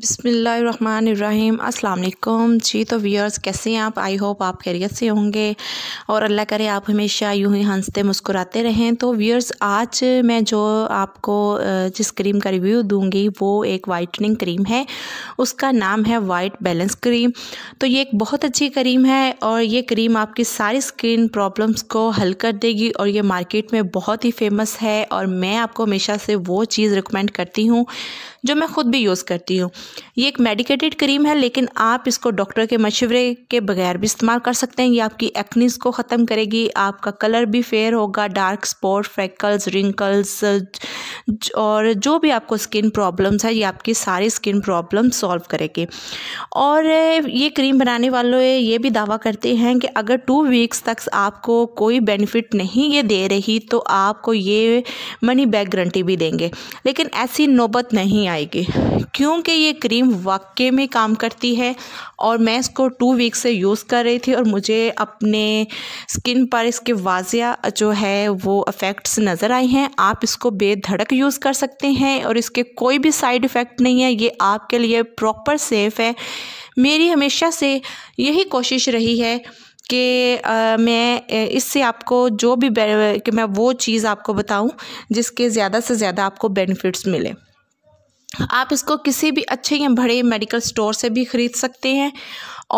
बसमीम् अल्लाम जी तो व्यूअर्स कैसे हैं आप आई होप आप खैरियत से होंगे और अल्लाह करे आप हमेशा यूं ही हंसते मुस्कुराते रहें तो व्यूअर्स आज मैं जो आपको जिस क्रीम का रिव्यू दूंगी वो एक वाइटनिंग क्रीम है उसका नाम है वाइट बैलेंस क्रीम तो ये एक बहुत अच्छी क्रीम है और ये क्रीम आपकी सारी स्किन प्रॉब्लम्स को हल कर देगी और ये मार्केट में बहुत ही फेमस है और मैं आपको हमेशा से वो चीज़ रिकमेंड करती हूँ जो मैं ख़ुद भी यूज़ करती हूँ ये एक मेडिकेटेड क्रीम है लेकिन आप इसको डॉक्टर के मशवरे के बगैर भी इस्तेमाल कर सकते हैं ये आपकी एक्निस को ख़त्म करेगी आपका कलर भी फेयर होगा डार्क स्पॉट फ्रैकल्स रिंकल्स और जो भी आपको स्किन प्रॉब्लम्स है ये आपकी सारी स्किन प्रॉब्लम सॉल्व करेगी और ये क्रीम बनाने वाले ये भी दावा करते हैं कि अगर टू वीक्स तक आपको कोई बेनिफिट नहीं ये दे रही तो आपको ये मनी बैक गारंटी भी देंगे लेकिन ऐसी नौबत नहीं आएगी क्योंकि ये क्रीम वाकई में काम करती है और मैं इसको टू वीक्स से यूज़ कर रही थी और मुझे अपने स्किन पर इसके वाजिया जो है वो अफेक्ट्स नज़र आए हैं आप इसको बेधड़क यूज़ कर सकते हैं और इसके कोई भी साइड इफ़ेक्ट नहीं है ये आपके लिए प्रॉपर सेफ़ है मेरी हमेशा से यही कोशिश रही है कि मैं इससे आपको जो भी कि मैं वो चीज़ आपको बताऊं जिसके ज़्यादा से ज़्यादा आपको बेनिफिट्स मिले आप इसको किसी भी अच्छे या बड़े मेडिकल स्टोर से भी ख़रीद सकते हैं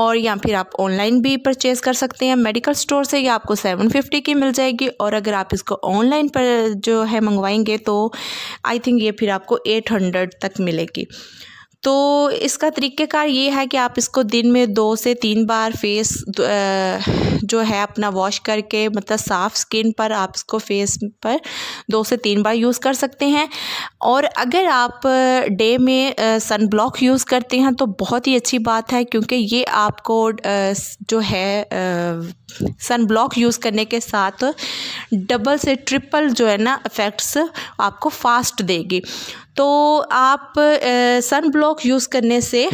और या फिर आप ऑनलाइन भी परचेज़ कर सकते हैं मेडिकल स्टोर से ये आपको सेवन फिफ्टी की मिल जाएगी और अगर आप इसको ऑनलाइन पर जो है मंगवाएंगे तो आई थिंक ये फिर आपको एट हंड्रेड तक मिलेगी तो इसका तरीक़ेकार ये है कि आप इसको दिन में दो से तीन बार फेस जो है अपना वॉश करके मतलब साफ़ स्किन पर आप इसको फेस पर दो से तीन बार यूज़ कर सकते हैं और अगर आप डे में सन ब्लॉक यूज़ करते हैं तो बहुत ही अच्छी बात है क्योंकि ये आपको जो है सन ब्लॉक यूज़ करने के साथ डबल से ट्रिपल जो है ना इफ़ेक्ट्स आपको फास्ट देगी तो आप सन ब्लॉक चॉक यूज़ करने से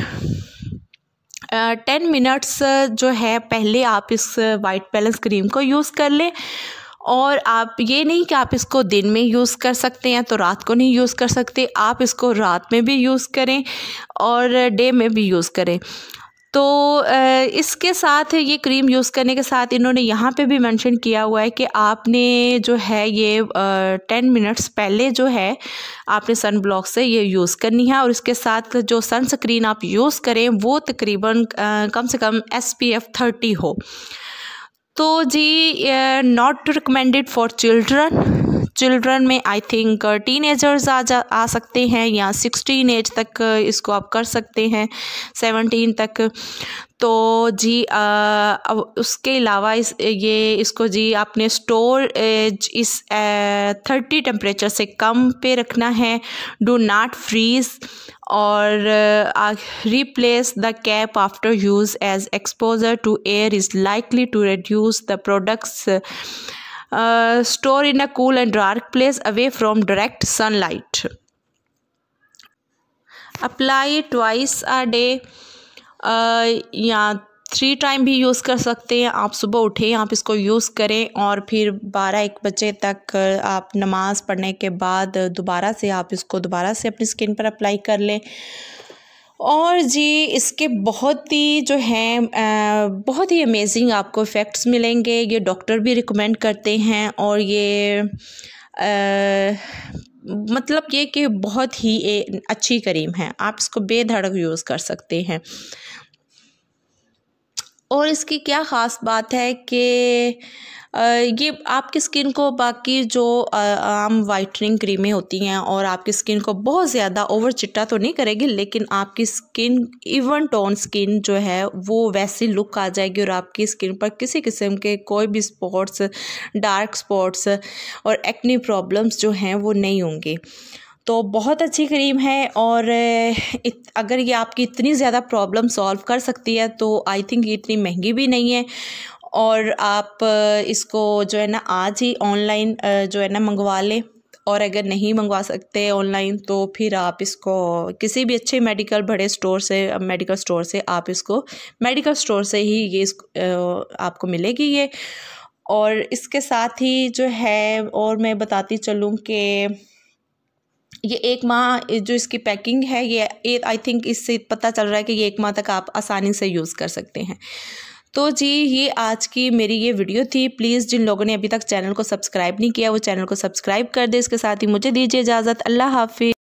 टेन मिनट्स जो है पहले आप इस वाइट बैलेंस क्रीम को यूज़ कर लें और आप ये नहीं कि आप इसको दिन में यूज़ कर सकते हैं तो रात को नहीं यूज़ कर सकते आप इसको रात में भी यूज़ करें और डे में भी यूज़ करें तो इसके साथ ये क्रीम यूज़ करने के साथ इन्होंने यहाँ पे भी मेंशन किया हुआ है कि आपने जो है ये टेन मिनट्स पहले जो है आपने सन ब्लॉक से ये यूज़ करनी है और इसके साथ जो सनस्क्रीन आप यूज़ करें वो तकरीबन कम से कम एस पी एफ थर्टी हो तो जी not recommended for children children में आई थिंक टीन एजर्स आ जा आ सकते हैं या सिक्सटीन एज तक इसको आप कर सकते हैं सेवनटीन तक तो जी आ, उसके अलावा इस ये इसको जी आपने स्टोर एज इस थर्टी टेम्परेचर से कम पे रखना है डू नाट फ्रीज और replace the cap after use as exposure to air is likely to reduce the product's store store in a cool and dark place away from direct sunlight apply twice twice a day uh, या three time भी use कर सकते हैं आप सुबह उठें आप इसको यूज़ करें और फिर बारह एक बजे तक आप नमाज़ पढ़ने के बाद दोबारा से आप इसको दोबारा से अपनी स्किन पर अप्लाई कर लें और जी इसके बहुत ही जो हैं बहुत ही अमेजिंग आपको इफ़ेक्ट्स मिलेंगे ये डॉक्टर भी रिकमेंड करते हैं और ये आ, मतलब ये कि बहुत ही ए, अच्छी करीम है आप इसको बेधड़क यूज़ कर सकते हैं और इसकी क्या ख़ास बात है कि ये आपकी स्किन को बाकी जो आम वाइटनिंग क्रीमें होती हैं और आपकी स्किन को बहुत ज़्यादा ओवर चिट्टा तो नहीं करेगी लेकिन आपकी स्किन इवन टोन स्किन जो है वो वैसी लुक आ जाएगी और आपकी स्किन पर किसी किस्म के कोई भी स्पॉट्स डार्क स्पॉट्स और एक्नी प्रॉब्लम्स जो हैं वो नहीं होंगी तो बहुत अच्छी क्रीम है और इत, अगर ये आपकी इतनी ज़्यादा प्रॉब्लम सॉल्व कर सकती है तो आई थिंक ये इतनी महंगी भी नहीं है और आप इसको जो है ना आज ही ऑनलाइन जो है ना मंगवा लें और अगर नहीं मंगवा सकते ऑनलाइन तो फिर आप इसको किसी भी अच्छे मेडिकल बड़े स्टोर से मेडिकल स्टोर से आप इसको मेडिकल स्टोर से ही ये आपको मिलेगी ये और इसके साथ ही जो है और मैं बताती चलूँ कि ये एक माह जो इसकी पैकिंग है ये आई थिंक इससे पता चल रहा है कि ये एक माह तक आप आसानी से यूज़ कर सकते हैं तो जी ये आज की मेरी ये वीडियो थी प्लीज़ जिन लोगों ने अभी तक चैनल को सब्सक्राइब नहीं किया वो चैनल को सब्सक्राइब कर दे इसके साथ ही मुझे दीजिए इजाज़त अल्लाह हाफि